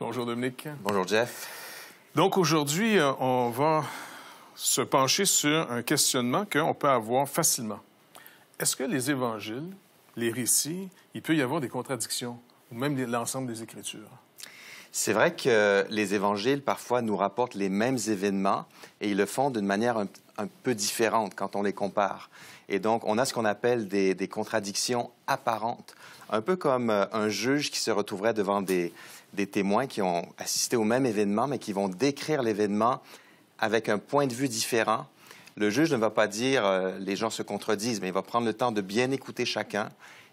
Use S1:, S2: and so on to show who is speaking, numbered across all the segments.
S1: Bonjour Dominique. Bonjour Jeff. Donc aujourd'hui, euh, on va se pencher sur un questionnement qu'on peut avoir facilement. Est-ce que les évangiles, les récits, il peut y avoir des contradictions, ou même l'ensemble des Écritures?
S2: C'est vrai que les évangiles, parfois, nous rapportent les mêmes événements et ils le font d'une manière un, peu différente quand on les compare. Et donc, on a ce qu'on appelle des, contradictions apparentes, un peu comme euh, un juge qui se retrouverait devant des, témoins qui ont assisté au même événement, mais qui vont décrire l'événement avec un point de vue différent. Le juge ne va pas dire euh, les gens se contredisent, mais il va prendre le temps de bien écouter chacun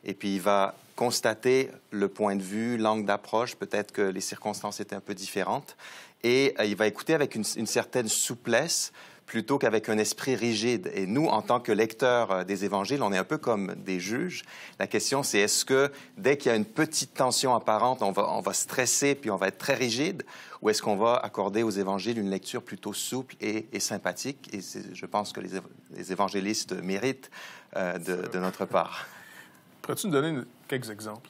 S2: et puis il va constater le point de vue, l'angle d'approche, peut-être que les circonstances étaient un peu différentes, et euh, il va écouter avec une, certaine souplesse plutôt qu'avec un esprit rigide. Et nous, en tant que lecteurs euh, des évangiles, on est un peu comme des juges. La question, c'est est-ce que dès qu'il y a une petite tension apparente, on va, on va stresser puis on va être très rigide, ou est-ce qu'on va accorder aux évangiles une lecture plutôt souple et, sympathique? Et je pense que les, évangélistes méritent euh, de notre part.
S1: Pourrais-tu nous donner quelques exemples?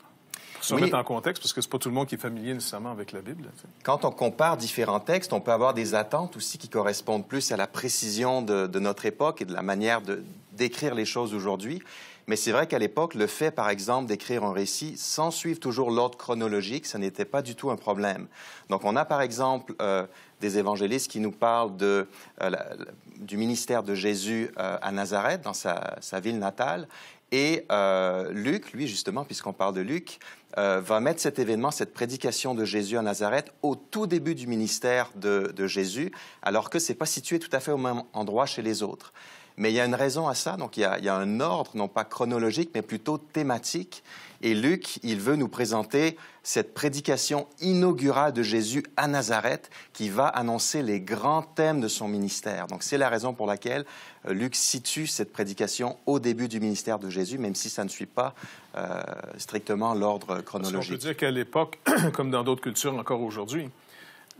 S1: Pour se en contexte, parce que c'est pas tout le monde qui est familier nécessairement avec la Bible. Quand on compare différents textes, on peut avoir des attentes aussi qui correspondent
S2: plus à la précision de, notre époque et de la manière de, d'écrire les choses aujourd'hui. Mais c'est vrai qu'à l'époque, le fait, par exemple, d'écrire un récit sans suivre toujours l'ordre chronologique, ça n'était pas du tout un problème. Donc, on a, par exemple, euh, des évangélistes qui nous parlent de, euh, du ministère de Jésus euh, à Nazareth, dans sa, ville natale, et euh, Luc, lui justement, puisqu'on parle de Luc, euh, va mettre cet événement, cette prédication de Jésus à Nazareth au tout début du ministère de, de Jésus, alors que ce n'est pas situé tout à fait au même endroit chez les autres. Mais il y a une raison à ça. Donc, il y, a, un ordre, non pas chronologique, mais plutôt thématique. Et Luc, il veut nous présenter cette prédication inaugurale de Jésus à Nazareth qui va annoncer les grands thèmes de son ministère. Donc c'est la raison pour laquelle euh, Luc situe cette prédication au début du ministère de Jésus, même si ça ne suit pas euh, strictement l'ordre chronologique. Je veux
S1: dire qu'à l'époque, comme dans d'autres cultures encore aujourd'hui,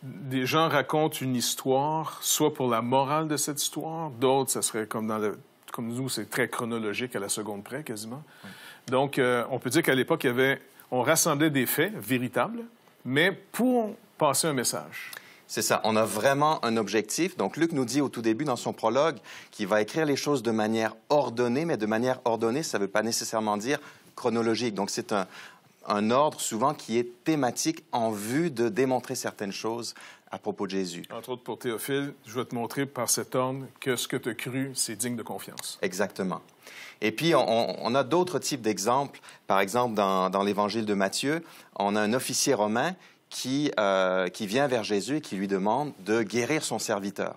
S1: des gens racontent une histoire, soit pour la morale de cette histoire, d'autres, ça serait comme Comme nous, c'est très chronologique à la seconde près, quasiment. Donc, euh, on peut dire qu'à l'époque, on rassemblait des faits véritables, mais pour passer un message. C'est ça. On a vraiment un objectif. Donc,
S2: Luc nous dit au tout début dans son prologue qu'il va écrire les choses de manière ordonnée, mais de manière ordonnée, ça ne veut pas nécessairement dire chronologique. Donc, c'est un, un ordre souvent qui est thématique en vue de démontrer certaines choses à propos de Jésus.
S1: Entre autres pour Théophile, je vais te montrer par cet ordre que ce que tu as cru, c'est digne de confiance.
S2: Exactement. Et puis, on, a d'autres types d'exemples. Par exemple, dans, l'évangile de Matthieu, on a un officier romain qui, euh, qui vient vers Jésus et qui lui demande de guérir son serviteur.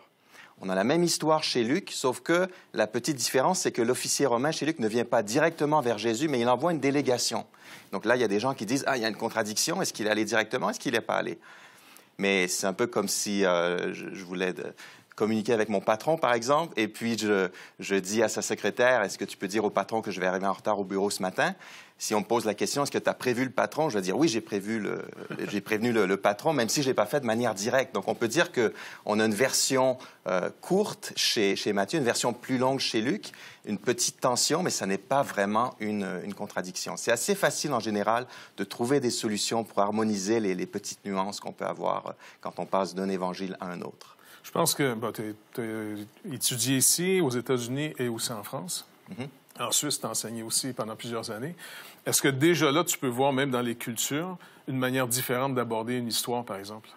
S2: On a la même histoire chez Luc, sauf que la petite différence, c'est que l'officier romain chez Luc ne vient pas directement vers Jésus, mais il envoie une délégation. Donc là, il y a des gens qui disent, ah, il y a une contradiction, est-ce qu'il est allé directement, est-ce qu'il n'est pas allé Mais c'est un peu comme si euh, je, voulais communiquer avec mon patron, par exemple, et puis je, je dis à sa secrétaire, est-ce que tu peux dire au patron que je vais arriver en retard au bureau ce matin si on me pose la question, est-ce que tu as prévu le patron Je vais dire oui, j'ai prévu le, j'ai prévenu le, patron, même si je l'ai pas fait de manière directe. Donc on peut dire que on a une version euh, courte chez, chez Matthieu, une version plus longue chez Luc, une petite tension, mais ça n'est pas vraiment une, contradiction. C'est assez facile en général de trouver des solutions pour harmoniser les, petites nuances qu'on peut avoir euh, quand on passe d'un évangile à un autre.
S1: Je pense que bah, tu étudies étudié ici, aux États-Unis et aussi en France. Mm-hmm en Suisse, tu enseigné aussi pendant plusieurs années. Est-ce que déjà là, tu peux voir, même dans les cultures, une manière différente d'aborder une histoire, par exemple?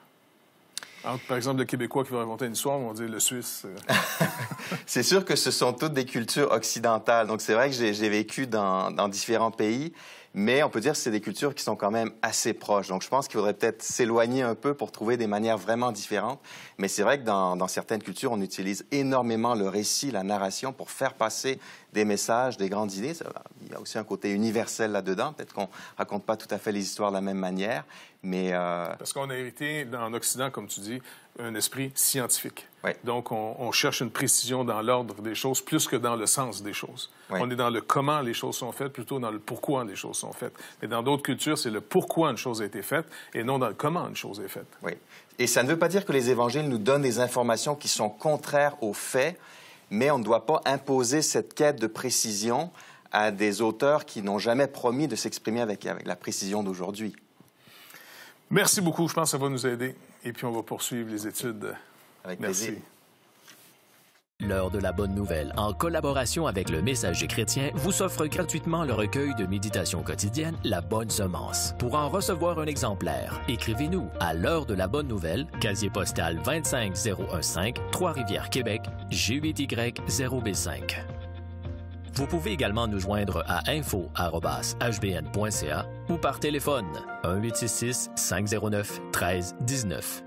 S1: par exemple, le Québécois qui va raconter une histoire, on va dire le Suisse. Euh.
S2: c'est sûr que ce sont toutes des cultures occidentales. Donc, c'est vrai que j'ai vécu dans différents pays. Mais on peut dire que c'est des cultures qui sont quand même assez proches. Donc je pense qu'il faudrait peut-être s'éloigner un peu pour trouver des manières vraiment différentes. Mais c'est vrai que dans, dans, certaines cultures, on utilise énormément le récit, la narration pour faire passer des messages, des grandes idées. il y a aussi un côté universel là-dedans. Peut-être qu'on raconte pas tout à fait les histoires de la même manière. Mais euh,
S1: Parce qu'on a hérité en Occident, comme tu dis, un esprit scientifique. Donc, on, cherche une précision dans l'ordre des choses plus que dans le sens des choses. On est dans le comment les choses sont faites, plutôt dans le pourquoi les choses sont faites. Mais dans d'autres cultures, c'est le pourquoi une chose a été faite et non dans le comment une chose est faite. Oui. Et ça ne veut pas dire que les évangiles nous donnent des informations qui sont
S2: contraires aux faits, mais on ne doit pas imposer cette quête de précision à des auteurs qui n'ont jamais promis de s'exprimer avec, avec la précision d'aujourd'hui.
S1: Merci beaucoup. Je pense que ça va nous aider. Et puis, on va poursuivre les études
S2: L'heure de la bonne nouvelle, en collaboration avec le Messager chrétien, vous offre gratuitement le recueil de méditation quotidienne La Bonne Semence. Pour en recevoir un exemplaire, écrivez-nous à l'heure de la bonne nouvelle, casier postal 25015, Trois-Rivières, Québec, G8Y0B5. Vous pouvez également nous joindre à info.hbn.ca ou par téléphone 1 509 1319